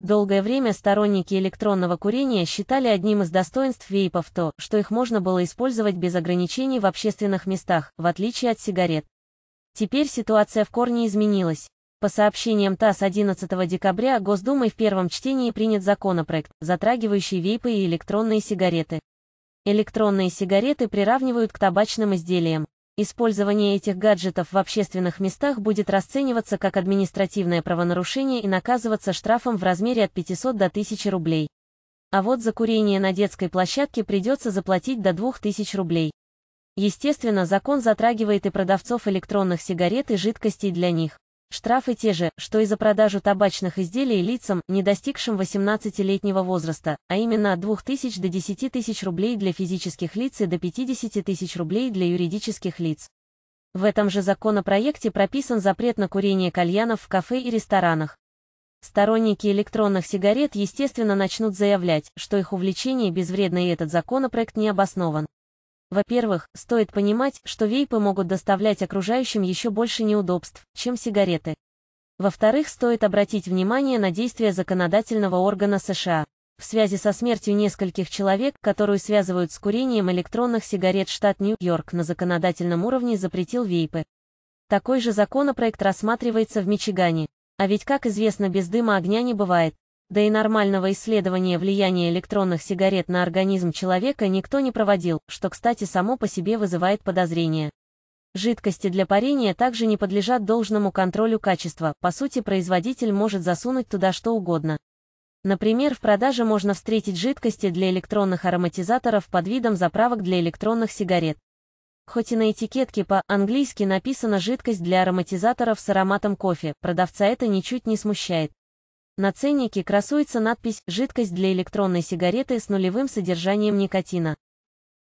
Долгое время сторонники электронного курения считали одним из достоинств вейпов то, что их можно было использовать без ограничений в общественных местах, в отличие от сигарет. Теперь ситуация в корне изменилась. По сообщениям ТАСС 11 декабря Госдумой в первом чтении принят законопроект, затрагивающий вейпы и электронные сигареты. Электронные сигареты приравнивают к табачным изделиям. Использование этих гаджетов в общественных местах будет расцениваться как административное правонарушение и наказываться штрафом в размере от 500 до 1000 рублей. А вот за курение на детской площадке придется заплатить до 2000 рублей. Естественно, закон затрагивает и продавцов электронных сигарет и жидкостей для них. Штрафы те же, что и за продажу табачных изделий лицам, не достигшим 18-летнего возраста, а именно от 2000 до 10 тысяч рублей для физических лиц и до 50 тысяч рублей для юридических лиц. В этом же законопроекте прописан запрет на курение кальянов в кафе и ресторанах. Сторонники электронных сигарет, естественно, начнут заявлять, что их увлечение безвредно и этот законопроект не обоснован. Во-первых, стоит понимать, что вейпы могут доставлять окружающим еще больше неудобств, чем сигареты. Во-вторых, стоит обратить внимание на действия законодательного органа США в связи со смертью нескольких человек, которую связывают с курением электронных сигарет штат Нью-Йорк на законодательном уровне запретил вейпы. Такой же законопроект рассматривается в Мичигане. А ведь, как известно, без дыма огня не бывает да и нормального исследования влияния электронных сигарет на организм человека никто не проводил, что, кстати, само по себе вызывает подозрения. Жидкости для парения также не подлежат должному контролю качества, по сути производитель может засунуть туда что угодно. Например, в продаже можно встретить жидкости для электронных ароматизаторов под видом заправок для электронных сигарет. Хоть и на этикетке по-английски написано «жидкость для ароматизаторов с ароматом кофе», продавца это ничуть не смущает. На ценнике красуется надпись «Жидкость для электронной сигареты с нулевым содержанием никотина».